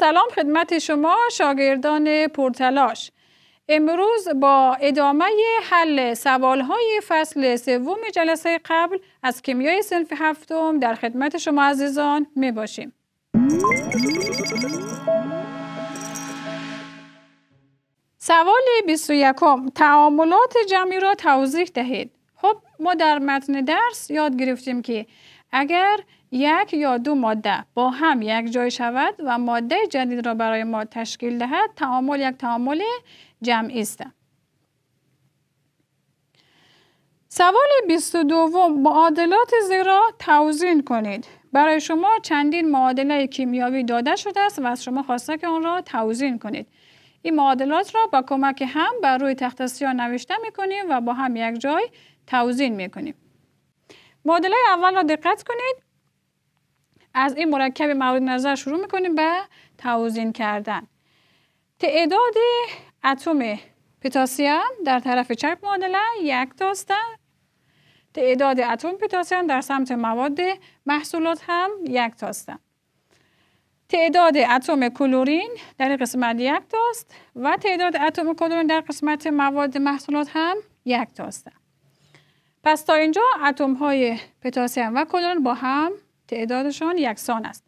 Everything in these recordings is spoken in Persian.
سلام خدمت شما شاگردان پرتلاش امروز با ادامه حل های فصل سوم جلسه قبل از کیمیای سنف هفتم در خدمت شما عزیزان می باشیم. سوال 21 تعاملات جمعی را توضیح دهید. خب ما در متن درس یاد گرفتیم که اگر یک یا دو ماده با هم یک جای شود و ماده جدید را برای ما تشکیل دهد تعامل یک تعامل جمعی است سوال 22 معادلات زیرا توزین کنید برای شما چندین معادله کیمیاوی داده شده است و از شما خواسته که آن را توزین کنید این معادلات را با کمک هم بر روی تخت سیاه نوشته می کنیم و با هم یک جای توزین می کنیم معادله اول را دقت کنید از این مرکب مورد نظر شروع میکنیم به توزین کردن تعداد اتم پتاسیم در طرف چپ معادله یک تاسته تعداد اتم پتاسیم در سمت مواد محصولات هم یک تاسته تعداد اتم کلورین در قسمت یک تاست و تعداد اتم کلورین در قسمت مواد محصولات هم یک تاسته پس تا اینجا اتم های پتاسیم و کلورین با هم تعدادشان یکسان است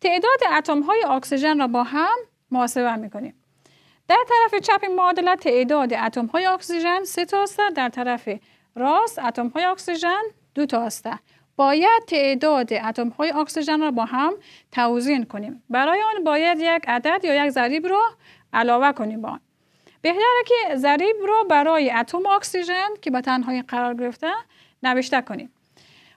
تعداد اتم های اکسیژن را با هم محاسبه می کنیم در طرف چپ معادله تعداد اتم های اکسیژن سه تا است در طرف راست اتم های اکسیژن دو تا باید تعداد اتم های اکسیژن را با هم توزین کنیم برای آن باید یک عدد یا یک ضریب را علاوه کنیم با آن بهتره که ضریب را برای اتم اکسیژن که به تنهایی قرار گرفته نوشته کنیم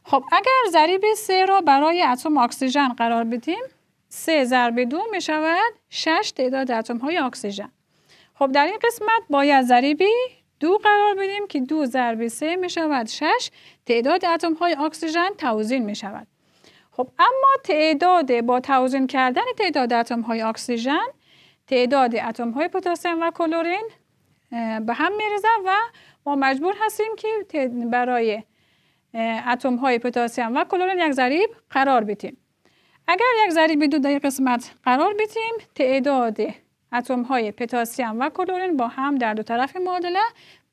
خب اگر ضریب سه را برای اتم اکسیژن قرار بدیم سه ضرب دو می شود شش تعداد اتم های اکسیژن خب در این قسمت باید ضریبی دو قرار بدیم که دو ضرب سه می شود 6 تعداد اتم های اکسیژن توزین می شود خب اما تعداد با توزین کردن تعداد اتم های اکسیژن تعداد اتم های پتاسیم و کلورین به هم می و ما مجبور هستیم که برای اتم های پتاسیم و کلورین یک ضریب قرار بیتیم اگر یک ضریب دو در قسمت قرار بیتیم تعداد اتم های پتاسیم و کلورین با هم در دو طرف معادله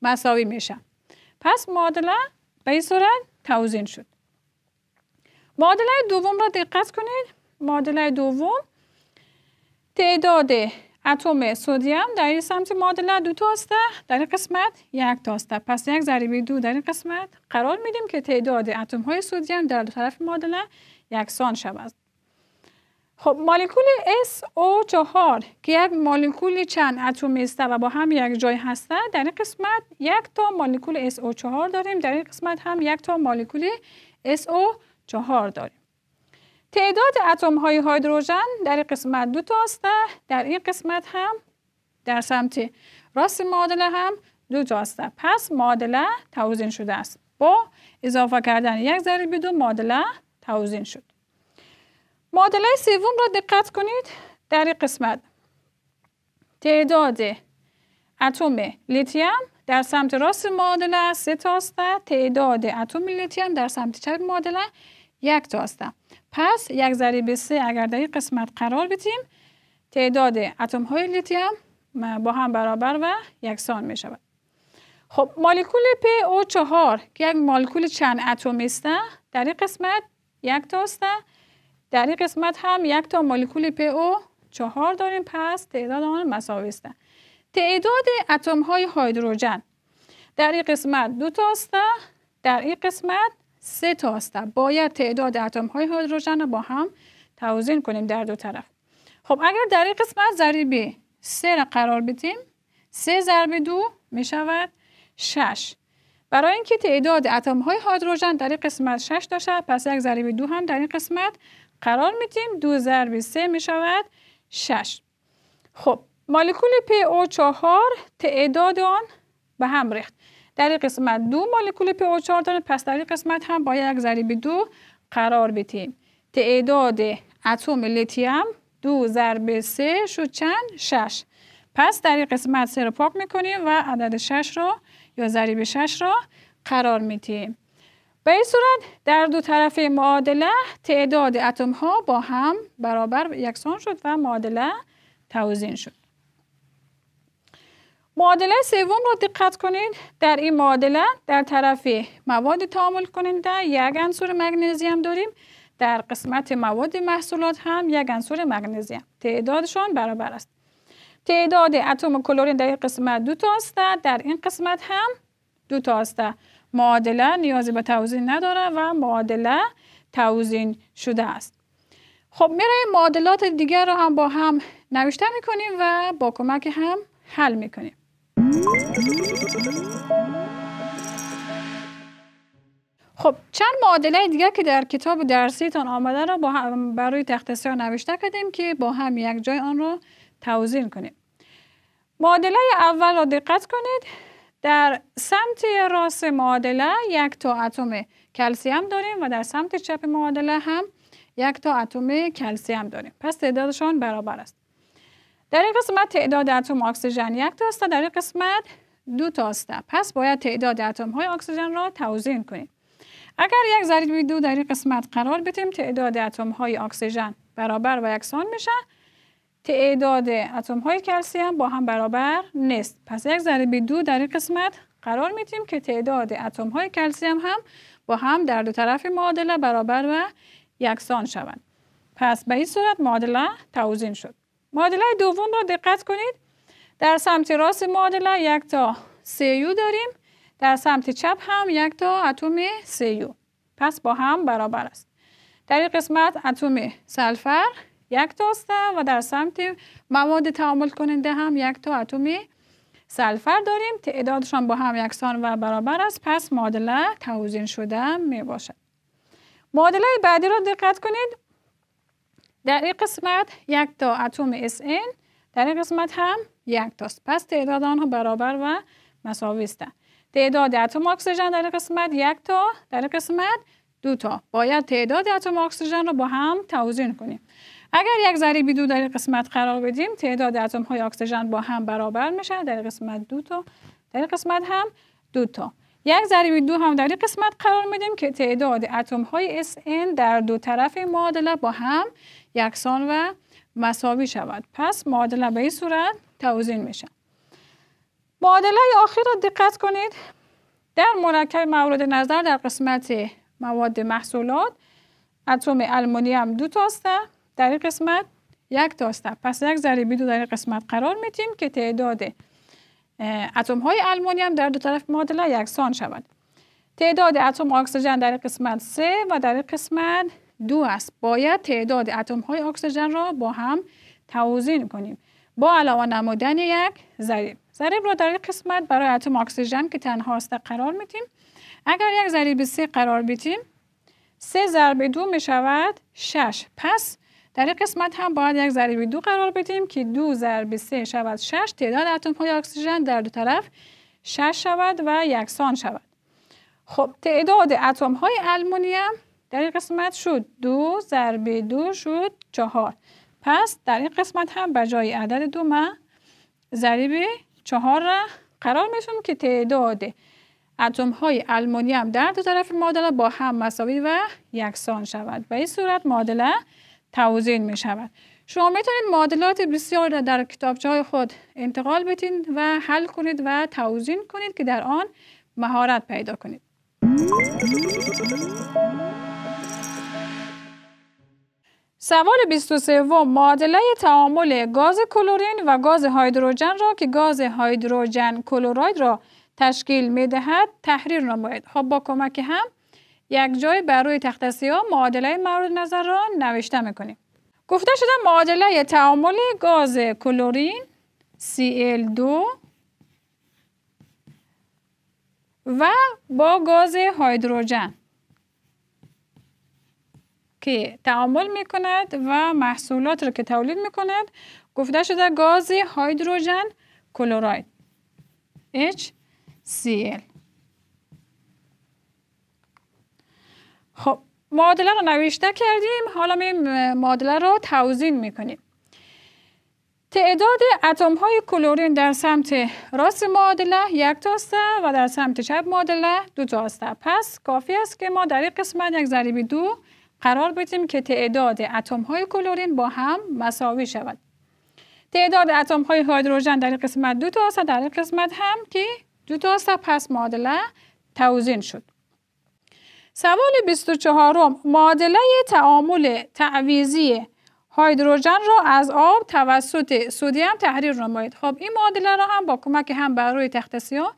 مساوی میشن پس معادله به این صورت توزین شد معادله دوم را دقت کنید معادله دوم تعداد اتم سودیم در این سمت معادله دو تاسته در این قسمت یک تاسته پس یک ضریب دو در این قسمت قرار میدیم که تعداد اتم های سودیم در دو طرف معادله یکسان شود خب مولکول SO4 که یک مالیکول چند اتمی است و با هم یک جای هسته در این قسمت یک تا مولکول SO4 داریم در این قسمت هم یک تا مالیکول SO4 داریم تعداد اتم های هیدروژن در این قسمت دو تا در این قسمت هم در سمت راست معادله هم دو تا پس معادله توزین شده است با اضافه کردن یک ذره به دو معادله توزین شد معادله سوم را دقت کنید در این قسمت تعداد اتم لیتیم در سمت راست معادله سه تا تعداد اتم لیتیم در سمت چپ معادله یک تا پس یک ذره سه اگر در این قسمت قرار بدیم تعداد اتم های لیتیم با هم برابر و یکسان می شود خب مولکول PO4 که یک مولکول چند اتم است در این قسمت یک تا است در این قسمت هم یک تا مولکول PO4 داریم پس تعداد آن مساوی است تعداد اتم های هیدروژن در این قسمت دو تا است در این قسمت سه تا است باید تعداد اتم های هیدروژن رو با هم توازن کنیم در دو طرف خب اگر در این قسمت ضریبی سه را قرار بدیم سه ضرب دو می شود شش برای اینکه تعداد اتم های هیدروژن در این قسمت شش داشت پس یک ضریب دو هم در این قسمت قرار میدیم دو ضرب سه می شود شش. خب مالکول پی او چهار تعداد آن به هم ریخت در این قسمت دو مولکول PO4 داره پس در این قسمت هم با یک ضریب دو قرار بیتیم. تعداد اتم لیتیم دو ضرب سه شد چند؟ شش پس در این قسمت سه رو پاک میکنیم و عدد شش رو یا ضریب شش رو قرار میتیم. به این صورت در دو طرف معادله تعداد اتم ها با هم برابر یکسان شد و معادله توزین شد معادله سوم رو دقت کنید در این معادله در طرف مواد تعامل کننده یک عنصر مگنزیم داریم در قسمت مواد محصولات هم یک عنصر مگنزیم تعدادشان برابر است تعداد اتم کلورین در این قسمت دو تا در این قسمت هم دو تا است معادله نیازی به توزین نداره و معادله توزین شده است خب میریم معادلات دیگر رو هم با هم نوشته میکنیم و با کمک هم حل میکنیم خب چند معادله دیگه که در کتاب درسیتان آمده را با برای تختصی سیاه نوشته کردیم که با هم یک جای آن را توضیح کنیم معادله اول را دقت کنید در سمت راست معادله یک تا اتم کلسیم داریم و در سمت چپ معادله هم یک تا اتم کلسیم داریم پس تعدادشان برابر است در این قسمت تعداد اتم اکسیژن یک تاست در این قسمت دو تاست پس باید تعداد اتم های اکسیژن را توزین کنیم اگر یک ضریب دو در این قسمت قرار بدیم تعداد اتم های اکسیژن برابر و یکسان میشه تعداد اتم های کلسیم با هم برابر نیست پس یک ضریب دو در این قسمت قرار میدیم که تعداد اتم های کلسیم هم با هم در دو طرف معادله برابر و یکسان شوند پس به این صورت معادله توزین شد معادله دوم را دقت کنید در سمت راست معادله یک تا سیو داریم در سمت چپ هم یک تا اتم سیو پس با هم برابر است در این قسمت اتم سلفر یک تا است و در سمت مواد تعامل کننده هم یک تا اتم سلفر داریم تعدادشان با هم یکسان و برابر است پس معادله توزین شده می باشد معادله بعدی را دقت کنید در این قسمت یک تا اتم SN در این قسمت هم یک تاست پس تعداد آنها برابر و مساوی است تعداد اتم اکسیژن در این قسمت یک تا در این قسمت دو تا باید تعداد اتم اکسیژن را با هم توزیع کنیم اگر یک ضریب دو در قسمت قرار بدیم تعداد اتم های اکسیژن با هم برابر میشه در قسمت دو تا در قسمت هم دو تا یک ضریب دو هم در قسمت قرار میدیم که تعداد اتم های SN در دو طرف معادله با هم یکسان و مساوی شود پس معادله به این صورت توزین میشه معادله آخر را دقت کنید در مرکب مورد نظر در قسمت مواد محصولات اتم هم دو تاسته در این قسمت یک تاسته پس یک ذریبی دو در این قسمت قرار میتیم که تعداد اتم های هم در دو طرف معادله یکسان شود تعداد اتم اکسیژن در قسمت سه و در قسمت دو است باید تعداد اتم های اکسیژن را با هم توزین کنیم با علاوه نمودن یک ضریب ضریب را در یک قسمت برای اتم اکسیژن که تنها است قرار میتیم اگر یک ضریب سه قرار بیتیم سه ضرب دو می شود شش پس در قسمت هم باید یک ضریب دو قرار بدیم که دو ضرب سه شود شش تعداد اتم های اکسیژن در دو طرف شش شود و یکسان شود خب تعداد اتم های المونیم در این قسمت شد دو ضرب دو شد چهار پس در این قسمت هم به جای عدد دو ما ضریب چهار را قرار میشم که تعداد اتم های المونیم در دو طرف معادله با هم مساوی و یکسان شود به این صورت معادله توزین می شود شما میتونید معادلات بسیار را در کتابچه های خود انتقال بتین و حل کنید و توزین کنید که در آن مهارت پیدا کنید سوال 23 معادله تعامل گاز کلورین و گاز هیدروژن را که گاز هیدروژن کلوراید را تشکیل می دهد تحریر نمایید خب با کمک هم یک جای برای روی تخت سیاه معادله مورد نظر را نوشته میکنیم گفته شده معادله تعامل گاز کلورین Cl2 و با گاز هیدروژن که تعامل می کند و محصولات را که تولید می کند گفته شده گاز هیدروژن کلوراید HCl خب معادله رو نوشته کردیم حالا می معادله رو توضیح می تعداد اتم های کلورین در سمت راست معادله یک تاسته و در سمت چپ معادله دو تاسته پس کافی است که ما در این قسمت یک ضریب دو قرار بدیم که تعداد اتم های کلورین با هم مساوی شود تعداد اتم های هیدروژن در این قسمت دو تا است در این قسمت هم که دو تا است پس معادله توزین شد سوال 24 م معادله تعامل تعویزی هیدروژن را از آب توسط سودیم تحریر نمایید خب این معادله را هم با کمک هم بر روی تخت ها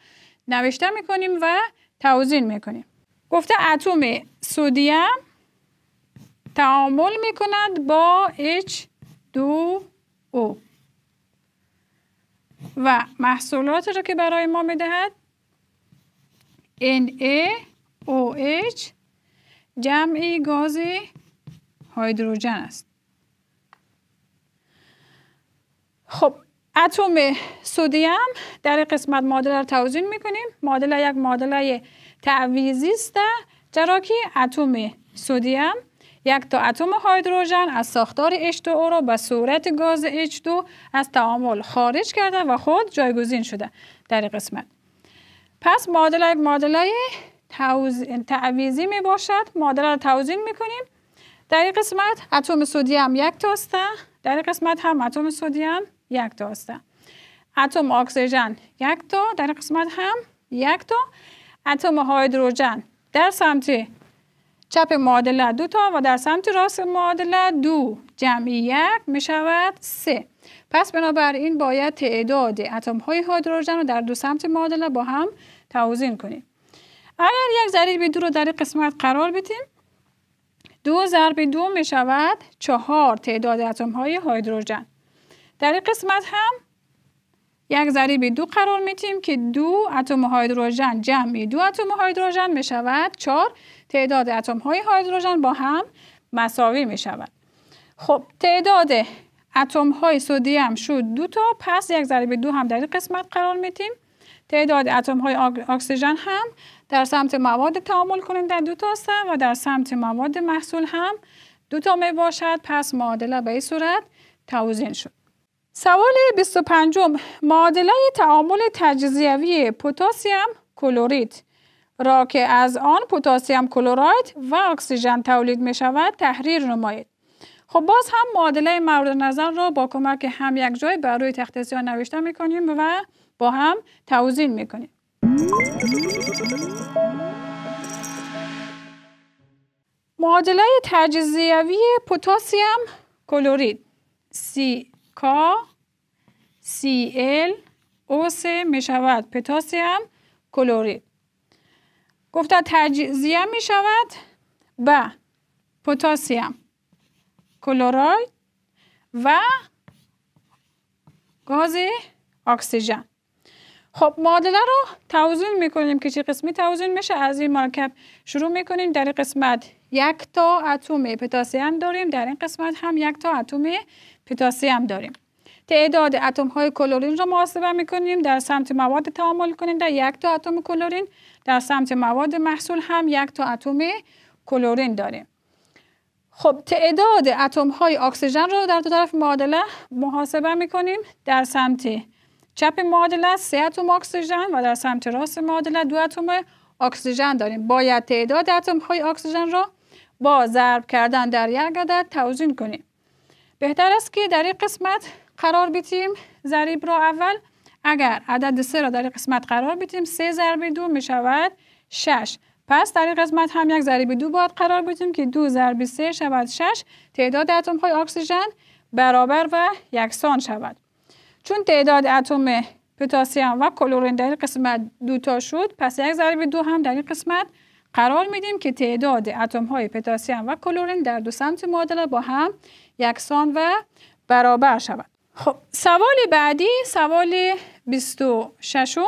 نوشته میکنیم و توزین میکنیم گفته اتم سودیم تعامل می کند با h 2 او و محصولات را که برای ما میدهد NaOH جمعی گاز هیدروژن است خب اتم سودیم در قسمت معادله رو توزین میکنیم معادله یک معادله تعویزی است چرا که اتم سودیم یک تا اتم هیدروژن از ساختار H2O را به صورت گاز H2 از تعامل خارج کرده و خود جایگزین شده در قسمت پس معادله یک معادله تعویزی می باشد معادله را می کنیم در این قسمت اتم سودیم یک تاسته در این قسمت هم اتم سودیم یک تاسته اتم اکسیژن یک تا در این قسمت هم یک تا اتم هیدروژن در سمت چپ معادله دو تا و در سمت راست معادله دو جمع یک می شود سه پس بنابراین باید تعداد اتم های هیدروژن رو در دو سمت معادله با هم توازن کنیم اگر یک ضریب دو رو در قسمت قرار بدیم دو ضرب دو می شود چهار تعداد اتم های هیدروژن در این قسمت هم یک ضریب دو قرار میتیم که دو اتم هیدروژن جمعی دو اتم هیدروژن میشود چهار تعداد اتم های هیدروژن با هم مساوی میشود خب تعداد اتم های سودیم شد دو تا پس یک ضریب دو هم در این قسمت قرار میتیم تعداد اتم های اکسیژن هم در سمت مواد تعامل در دو تا و در سمت مواد محصول هم دو تا می باشد پس معادله به این صورت توزین شد سوال 25 معادله تعامل تجزیوی پتاسیم کلورید را که از آن پتاسیم کلوراید و اکسیژن تولید می شود تحریر نمایید. خب باز هم معادله مورد نظر را با کمک هم یک جای بر روی تخت سیاه نوشته می کنیم و با هم توزین می کنیم. معادله تجزیوی پتاسیم کلورید سی کا سی ال او می شود پتاسیم کلورید گفته تجزیه می شود به پتاسیم کلوراید و گاز اکسیژن خب معادله رو توزین میکنیم که چه قسمی توزین میشه از این مرکب شروع میکنیم در قسمت یک تا اتم پتاسیم داریم در این قسمت هم یک تا اتم پتاسی داریم تعداد اتم های کلورین رو محاسبه می کنیم در سمت مواد تعامل کنیم در یک تا اتم کلورین در سمت مواد محصول هم یک تا اتم کلورین داریم خب تعداد اتم های اکسیژن رو در دو طرف معادله محاسبه می کنیم در سمت چپ معادله سه اتم اکسیژن و در سمت راست معادله دو اتم اکسیژن داریم باید تعداد اتم های اکسیژن رو با ضرب کردن در یک عدد توزین کنیم بهتر است که در این قسمت قرار بیتیم ضریب را اول اگر عدد 3 را در این قسمت قرار بیتیم 3 ضرب 2 می شود 6 پس در این قسمت هم یک ضریب 2 باید قرار بیتیم که 2 ضرب 3 شود 6 تعداد اتم های اکسیژن برابر و یکسان شود چون تعداد اتم پتاسیم و کلورین در این قسمت دو تا شد پس یک ضرب 2 هم در این قسمت قرار میدیم که تعداد اتم های پتاسیم و کلورین در دو سمت معادله با هم یکسان و برابر شود خب سوال بعدی سوال 26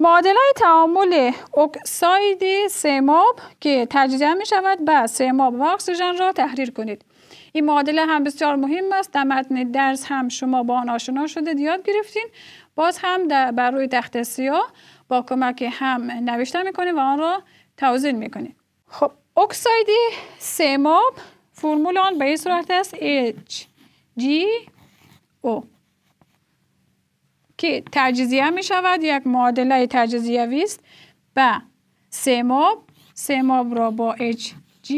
معادله تعامل اکساید سیماب که تجزیه می شود به سیماب و اکسیژن را تحریر کنید این معادله هم بسیار مهم است در متن درس هم شما با آن آشنا شده یاد گرفتین باز هم بر روی تخت سیاه با کمک هم نوشته میکنید و آن را توضیح میکنید خب اکساید سیماب فرمول آن به این صورت است H G O که تجزیه می شود یک معادله تجزیه است و سیماب سیماب را با HG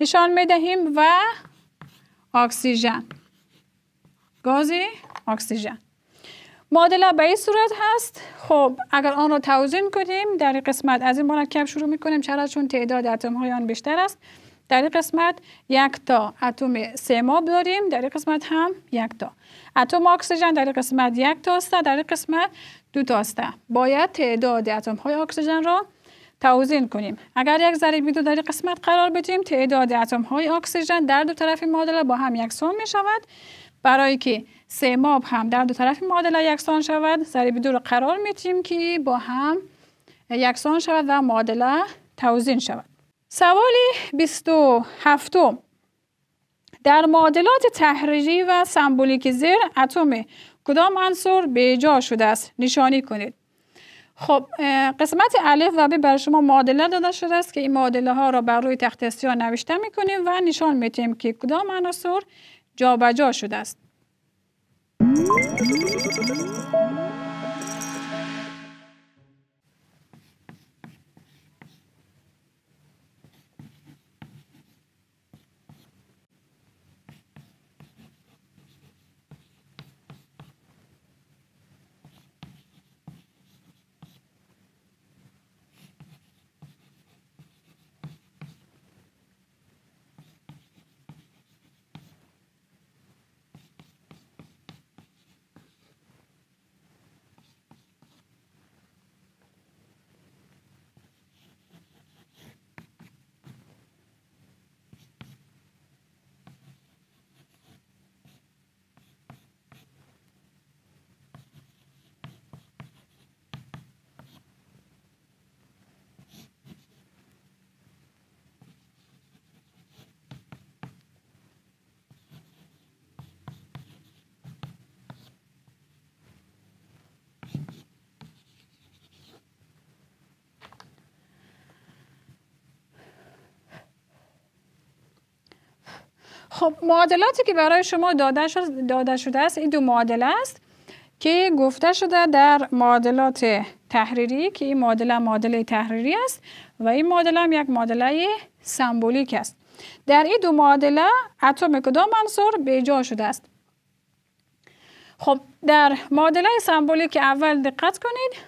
نشان می دهیم و اکسیژن گازی اکسیژن معادله به این صورت هست خب اگر آن را توضیح کنیم در قسمت از این مرکب شروع می کنیم چرا چون تعداد اتم های آن بیشتر است در قسمت یک تا اتم ما داریم در این قسمت هم یک تا اتم اکسیژن در این قسمت یک تا است در قسمت دو تا است باید تعداد اتم های اکسیژن را توزین کنیم اگر یک ذره دو در قسمت قرار بدیم تعداد اتم های اکسیژن در دو طرف معادله با هم یکسان می شود برای که ما هم در دو طرف معادله یکسان شود ذره دو رو قرار میتیم که با هم یکسان شود و معادله توزین شود سوال 27 در معادلات تحریری و سمبولیک زیر اتم کدام عنصر به جا شده است نشانی کنید خب قسمت الف و ب برای شما معادله داده شده است که این معادله ها را بر روی تخت سیاه نوشته میکنیم و نشان میتیم که کدام به جابجا شده است خب معادلاتی که برای شما داده, داده شده است این دو معادله است که گفته شده در معادلات تحریری که این معادله معادله تحریری است و این معادله هم یک معادله سمبولیک است در این دو معادله اتم کدام عنصر جا شده است خب در معادله سمبولیک اول دقت کنید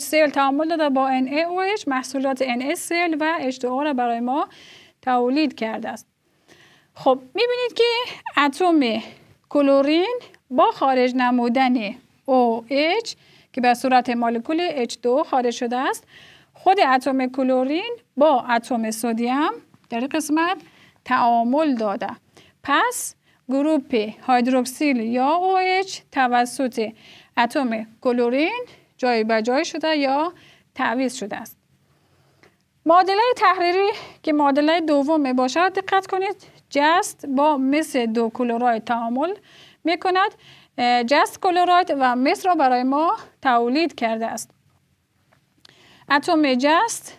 HCl تعامل داده با NaOH محصولات NaCl و h 2 را برای ما تولید کرده است خب میبینید که اتم کلورین با خارج نمودن OH که به صورت مولکول H2 خارج شده است خود اتم کلورین با اتم سودیم در این قسمت تعامل داده پس گروپ هایدروکسیل یا OH توسط اتم کلورین جای به جای شده یا تعویض شده است معادله تحریری که معادله دوم باشد دقت کنید جست با مس دو کلوراید تعامل می کند جست کلوراید و مس را برای ما تولید کرده است اتم جست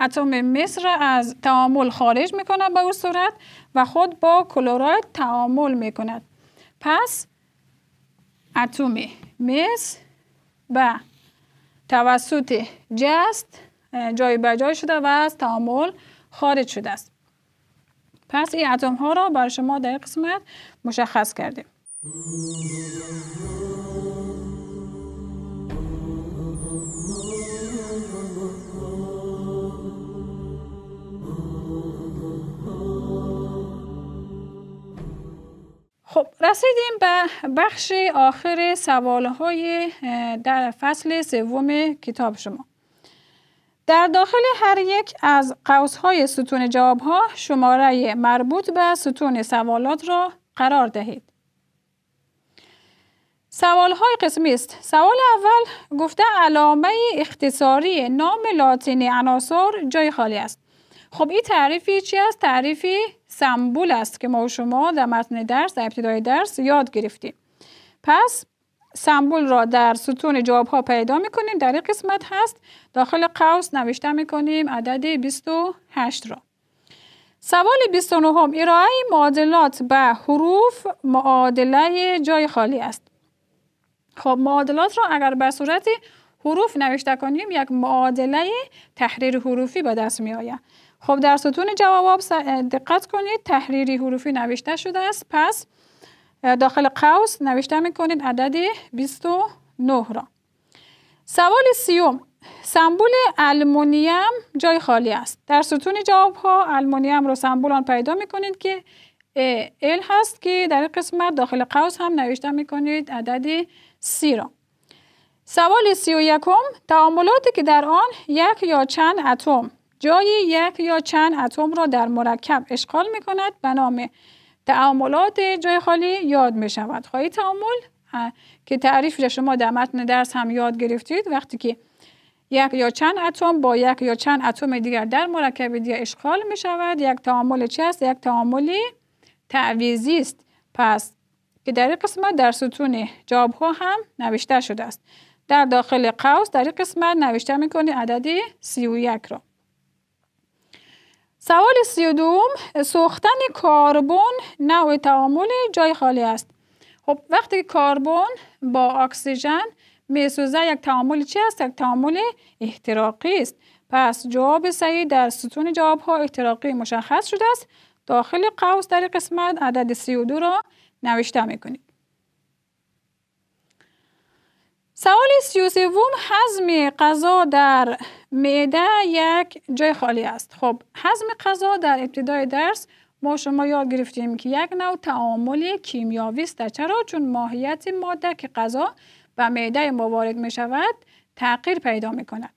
اتم مس را از تعامل خارج می کند به او صورت و خود با کلورایت تعامل می کند پس اتم مس به توسط جست جای بجای شده و از تعامل خارج شده است پس این اتم ها را برای شما در قسمت مشخص کردیم خب رسیدیم به بخش آخر سوال های در فصل سوم کتاب شما در داخل هر یک از قوس های ستون جواب ها شماره مربوط به ستون سوالات را قرار دهید. سوال های قسمی است. سوال اول گفته علامه اختصاری نام لاتین عناصر جای خالی است. خب این تعریفی چی است؟ تعریفی سمبول است که ما شما در متن درس در ابتدای درس یاد گرفتیم. پس سمبول را در ستون جواب ها پیدا می کنیم در این قسمت هست داخل قوس نوشته می کنیم عدد 28 را سوال 29 ارائه معادلات به حروف معادله جای خالی است خب معادلات را اگر به صورت حروف نوشته کنیم یک معادله تحریر حروفی به دست می خب در ستون جواب دقت کنید تحریری حروفی نوشته شده است پس داخل قوس نوشته میکنید عدد 29 را سوال سیوم سمبول المونیم جای خالی است در ستون جواب ها المونیم رو سمبول آن پیدا میکنید که ال هست که در قسمت داخل قوس هم نوشته میکنید عدد سی را سوال سی و یکم تعاملاتی که در آن یک یا چند اتم جای یک یا چند اتم را در مرکب اشغال می کند به نام تعاملات جای خالی یاد می شود خواهی تعامل که تعریف شما در متن درس هم یاد گرفتید وقتی که یک یا چند اتم با یک یا چند اتم دیگر در مرکب دیگر اشغال می شود یک تعامل چی است یک تعاملی تعویزی است پس که در این قسمت در ستون جواب ها هم نوشته شده است در داخل قوس در این قسمت نوشته میکنید عددی 31 را سوال سی و دوم سوختن کاربن نوع تعامل جای خالی است خب وقتی کاربن با اکسیژن سوزه یک تعامل چی است یک تعامل احتراقی است پس جواب سعی در ستون جواب ها احتراقی مشخص شده است داخل قوس در قسمت عدد 32 را نوشته میکنید سوال سی و سوم حزم غذا در معده یک جای خالی است خب حزم قضا در ابتدای درس ما شما یاد گرفتیم که یک نوع تعامل کیمیاوی است چرا چون ماهیت ماده که غذا به معده ما می شود تغییر پیدا می کند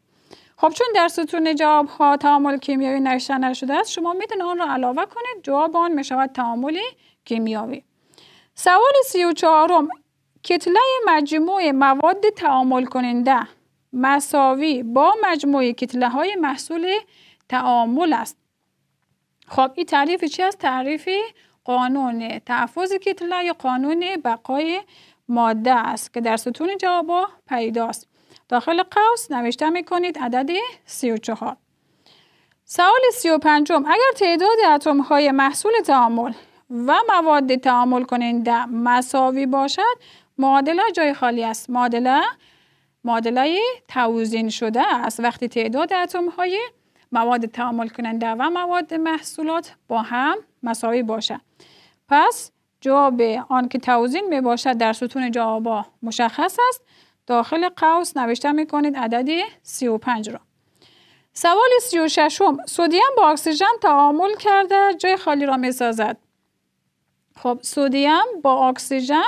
خب چون در ستون جواب ها تعامل کیمیاوی نشته نشده است شما میتونید آن را علاوه کنید جواب آن می شود تعامل کیمیاوی سوال سی و چهارم کتله مجموع مواد تعامل کننده مساوی با مجموع کتله های محصول تعامل است. خب این تعریف چی است؟ تعریف قانون تحفظ کتله یا قانون بقای ماده است که در ستون جوابا پیداست. داخل قوس نوشته می کنید عدد 34. سوال 35 اگر تعداد اتم های محصول تعامل و مواد تعامل کننده مساوی باشد معادله جای خالی است معادله معادله توزین شده است وقتی تعداد اتم های مواد تعامل کننده و مواد محصولات با هم مساوی باشه. پس جواب آن که توزین می باشد در ستون جوابا مشخص است داخل قوس نوشته می کنید عدد 35 را سوال 36 هم سودیم با اکسیژن تعامل کرده جای خالی را می سازد خب سودیم با اکسیژن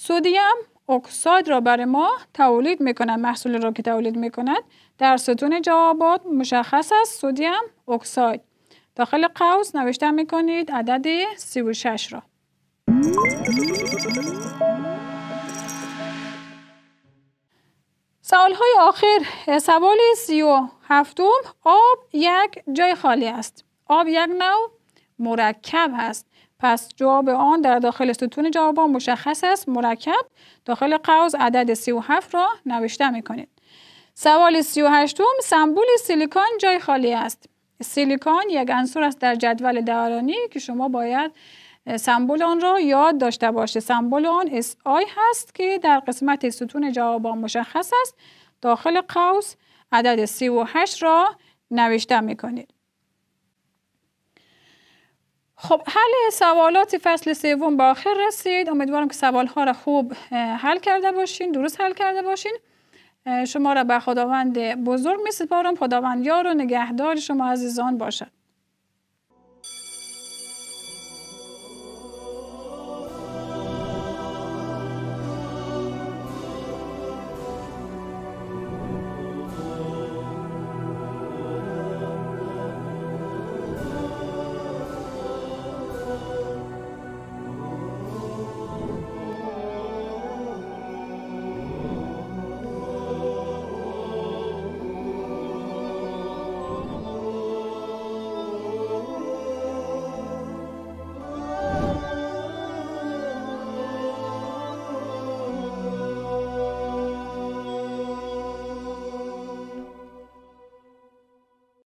سودیم اکساید را برای ما تولید میکند محصول را که تولید میکند در ستون جوابات مشخص است سودیم اکساید داخل قوس نوشته میکنید عدد 36 را سوال های آخر سوال سی و هفتم آب یک جای خالی است آب یک نوع مرکب هست پس جواب آن در داخل ستون جواب مشخص است مرکب داخل قوز عدد 37 را نوشته می کنید. سوال 38 سمبول سیلیکان جای خالی است. سیلیکان یک عنصر است در جدول دورانی که شما باید سمبول آن را یاد داشته باشید سمبول آن آی هست که در قسمت ستون جواب مشخص است داخل قوز عدد 38 را نوشته می کنید. خب حل سوالات فصل سوم به آخر رسید امیدوارم که سوال ها را خوب حل کرده باشین درست حل کرده باشین شما را به خداوند بزرگ می سپارم خداوند یار و نگهدار شما عزیزان باشد